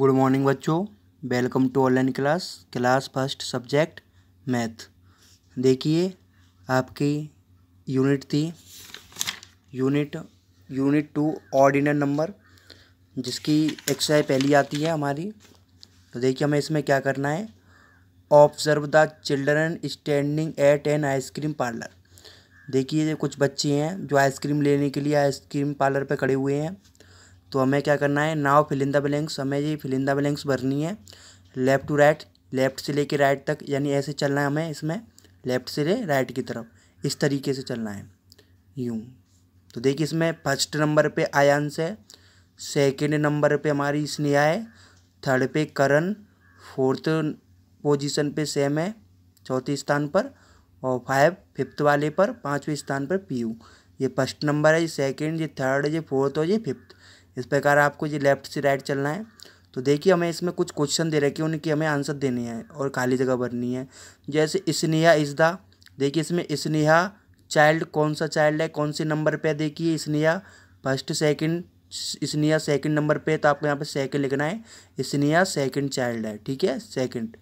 good morning बच्चों welcome to online class class first subject math देखिए आपकी unit थी unit unit two ordinal number जिसकी exercise पहली आती है हमारी तो देखिए हमें इसमें क्या करना है observe the children standing at an ice cream parlour देखिए कुछ बच्चे हैं जो आइसक्रीम लेने के लिए आइसक्रीम पार्लर पर खड़े हुए हैं तो हमें क्या करना है नाव फिलिंदा ब्लैंक्स हमें ये फिलिंदा ब्लैंक्स भरनी है लेफ़्ट टू राइट लेफ़्ट से लेके राइट तक यानी ऐसे चलना है हमें इसमें लेफ़्ट से ले राइट की तरफ इस तरीके से चलना है यूँ तो देखिए इसमें फर्स्ट नंबर पे आयांश है सेकेंड नंबर पे हमारी स्नेहा है थर्ड पे करण फोर्थ पोजीशन पे सेम है चौथे स्थान पर और फाइव फिफ्थ वाले पर पाँचवें स्थान पर पी ये फर्स्ट नंबर है ये सेकेंड ये थर्ड ये फोर्थ और ये फिफ्थ इस प्रकार आपको ये लेफ्ट से राइट चलना है तो देखिए हमें इसमें कुछ क्वेश्चन दे रखे हैं उनकी हमें आंसर देनी है और खाली जगह भरनी है जैसे स्नेहा इज द देखिए इसमें स्नेहा चाइल्ड कौन सा चाइल्ड है कौन से नंबर पर देखिए Sneha first second Sneha second number पर तो आपको यहाँ पर सेकेंड लिखना है स्नेहा सेकेंड चाइल्ड है ठीक है सेकेंड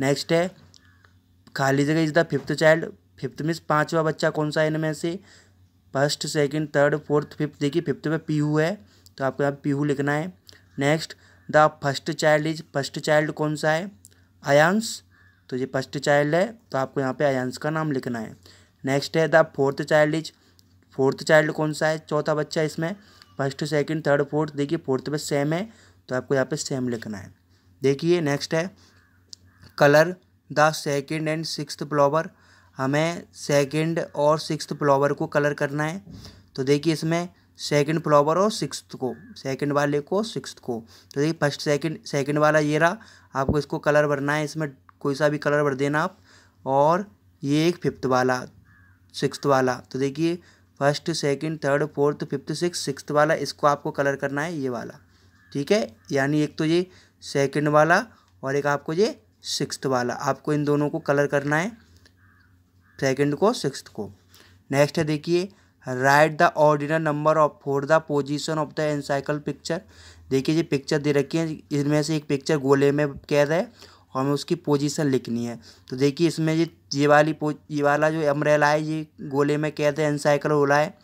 नेक्स्ट है खाली जगह is the fifth child fifth means पाँचवा बच्चा कौन सा है इनमें से first second third fourth fifth देखिए फिफ्थ में पी पीयू है तो आपको यहाँ पीहू लिखना है next the first child is first child कौन सा है अयांश तो ये फर्स्ट चाइल्ड है तो आपको यहाँ पे अयांश का नाम लिखना है नेक्स्ट है the fourth child is fourth child कौन सा है चौथा बच्चा इसमें फर्स्ट सेकंड थर्ड फोर्थ देखिए फोर्थ पर सेम है तो आपको यहाँ पे सेम लिखना है देखिए नेक्स्ट है colour the second and six flower हमें सेकंड और सिक्स फ्लावर को कलर करना है तो देखिए इसमें सेकंड फ्लावर और सिक्स को सेकंड वाले को सिक्स को तो देखिए फर्स्ट सेकंड सेकंड वाला ये रहा आपको इसको कलर भरना है इसमें कोई सा भी कलर भर देना आप और ये एक फिफ्थ वाला सिक्स वाला तो देखिए first second third fourth fifth six six वाला इसको आपको कलर करना है ये वाला ठीक है यानी एक तो ये सेकेंड वाला और एक आपको ये सिक्स वाला आपको इन दोनों को कलर करना है सेकेंड को सिक्स्थ को नेक्स्ट है देखिए write the ordinal number of four the position of the encircle picture देखिए ये पिक्चर दे रखी है इनमें से एक पिक्चर गोले में कैद है और हमें उसकी पोजीशन लिखनी है तो देखिए इसमें ये ये वाली ये वाला जो अमरेला है ये गोले में कैद है एनसाइकल ओला है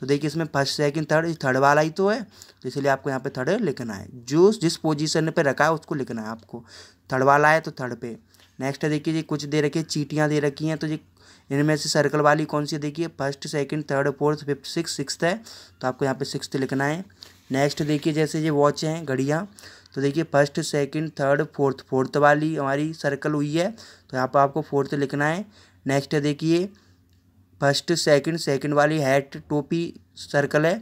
तो देखिए इसमें फर्स्ट सेकंड थर्ड थर्ड वाला ही तो है तो इसलिए आपको यहाँ पे थर्ड लिखना है जो जिस पोजीशन पे रखा है उसको लिखना है आपको थर्ड वाला है तो थर्ड पे नेक्स्ट है देखिए जी कुछ दे रखी है चीटियाँ दे रखी हैं तो ये इनमें से सर्कल वाली कौन सी देखिए first second third fourth fifth six six है तो आपको यहाँ पर सिक्स लिखना है नेक्स्ट देखिए जैसे ये वॉच हैं घड़ियाँ तो देखिए first second third fourth fourth वाली हमारी सर्कल हुई है तो यहाँ पर आपको फोर्थ लिखना है नेक्स्ट देखिए फर्स्ट सेकंड सेकंड वाली हैट टोपी सर्कल है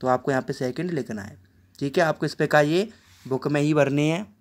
तो आपको यहाँ पे सेकंड लिखना है ठीक है आपको इस पर का ये बुक में ही भरनी है